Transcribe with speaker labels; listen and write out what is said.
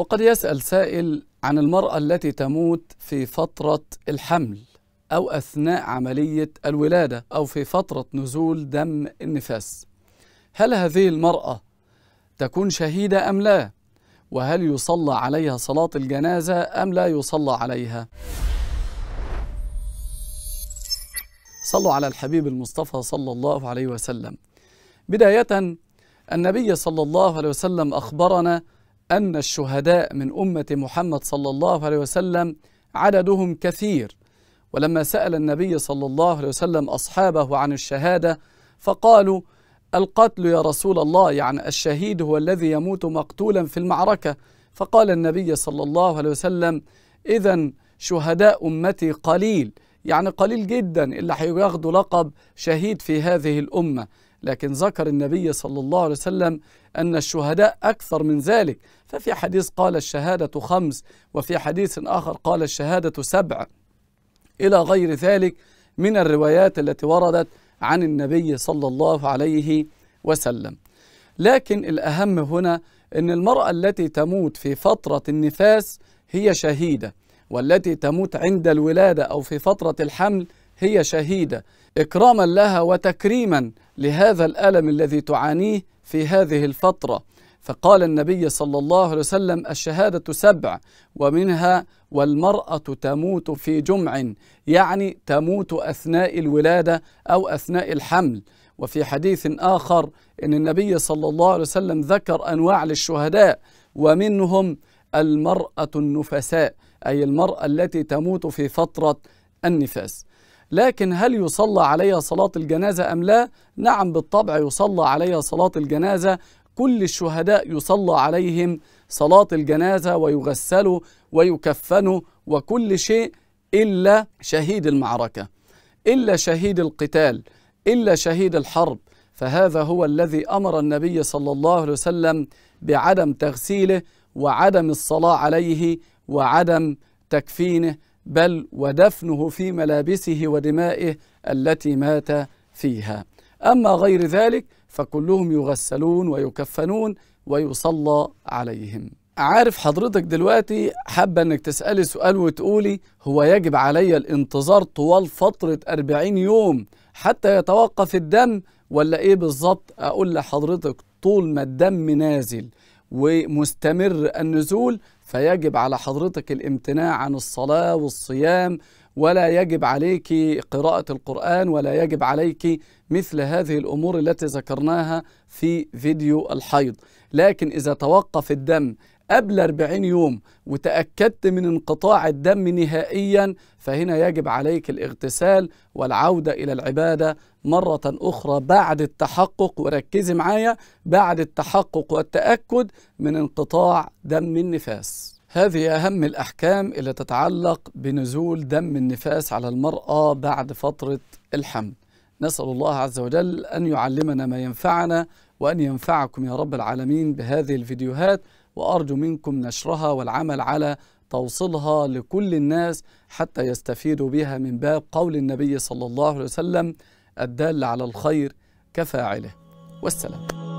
Speaker 1: وقد يسأل سائل عن المرأة التي تموت في فترة الحمل أو أثناء عملية الولادة أو في فترة نزول دم النفاس هل هذه المرأة تكون شهيدة أم لا؟ وهل يصلى عليها صلاة الجنازة أم لا يصلى عليها؟ صلوا على الحبيب المصطفى صلى الله عليه وسلم بداية النبي صلى الله عليه وسلم أخبرنا أن الشهداء من أمة محمد صلى الله عليه وسلم عددهم كثير ولما سأل النبي صلى الله عليه وسلم أصحابه عن الشهادة فقالوا القتل يا رسول الله يعني الشهيد هو الذي يموت مقتولا في المعركة فقال النبي صلى الله عليه وسلم إذا شهداء أمتي قليل يعني قليل جدا اللي هياخدوا لقب شهيد في هذه الأمة لكن ذكر النبي صلى الله عليه وسلم أن الشهداء أكثر من ذلك ففي حديث قال الشهادة خمس وفي حديث آخر قال الشهادة سبع إلى غير ذلك من الروايات التي وردت عن النبي صلى الله عليه وسلم لكن الأهم هنا أن المرأة التي تموت في فترة النفاس هي شهيدة والتي تموت عند الولادة أو في فترة الحمل هي شهيدة إكراما لها وتكريما لهذا الألم الذي تعانيه في هذه الفترة فقال النبي صلى الله عليه وسلم الشهادة سبع ومنها والمرأة تموت في جمع يعني تموت أثناء الولادة أو أثناء الحمل وفي حديث آخر أن النبي صلى الله عليه وسلم ذكر أنواع للشهداء ومنهم المرأة النفساء أي المرأة التي تموت في فترة النفاس لكن هل يصلى عليها صلاة الجنازة أم لا؟ نعم بالطبع يصلى عليها صلاة الجنازة كل الشهداء يصلى عليهم صلاة الجنازة ويغسلوا ويكفنوا وكل شيء إلا شهيد المعركة إلا شهيد القتال إلا شهيد الحرب فهذا هو الذي أمر النبي صلى الله عليه وسلم بعدم تغسيله وعدم الصلاة عليه وعدم تكفينه بل ودفنه في ملابسه ودمائه التي مات فيها أما غير ذلك فكلهم يغسلون ويكفنون ويصلى عليهم عارف حضرتك دلوقتي حابة انك تسألي سؤال وتقولي هو يجب علي الانتظار طوال فترة 40 يوم حتى يتوقف الدم ولا ايه بالظبط اقول لحضرتك طول ما الدم نازل ومستمر النزول فيجب على حضرتك الامتناع عن الصلاة والصيام ولا يجب عليك قراءة القرآن ولا يجب عليك مثل هذه الأمور التي ذكرناها في فيديو الحيض لكن إذا توقف الدم قبل 40 يوم وتأكدت من انقطاع الدم نهائيا فهنا يجب عليك الاغتسال والعودة إلى العبادة مرة أخرى بعد التحقق وركزي معايا بعد التحقق والتأكد من انقطاع دم النفاس هذه أهم الأحكام اللي تتعلق بنزول دم النفاس على المرأة بعد فترة الحمل نسأل الله عز وجل أن يعلمنا ما ينفعنا وأن ينفعكم يا رب العالمين بهذه الفيديوهات وأرجو منكم نشرها والعمل على توصيلها لكل الناس حتى يستفيدوا بها من باب قول النبي صلى الله عليه وسلم الدال على الخير كفاعله والسلام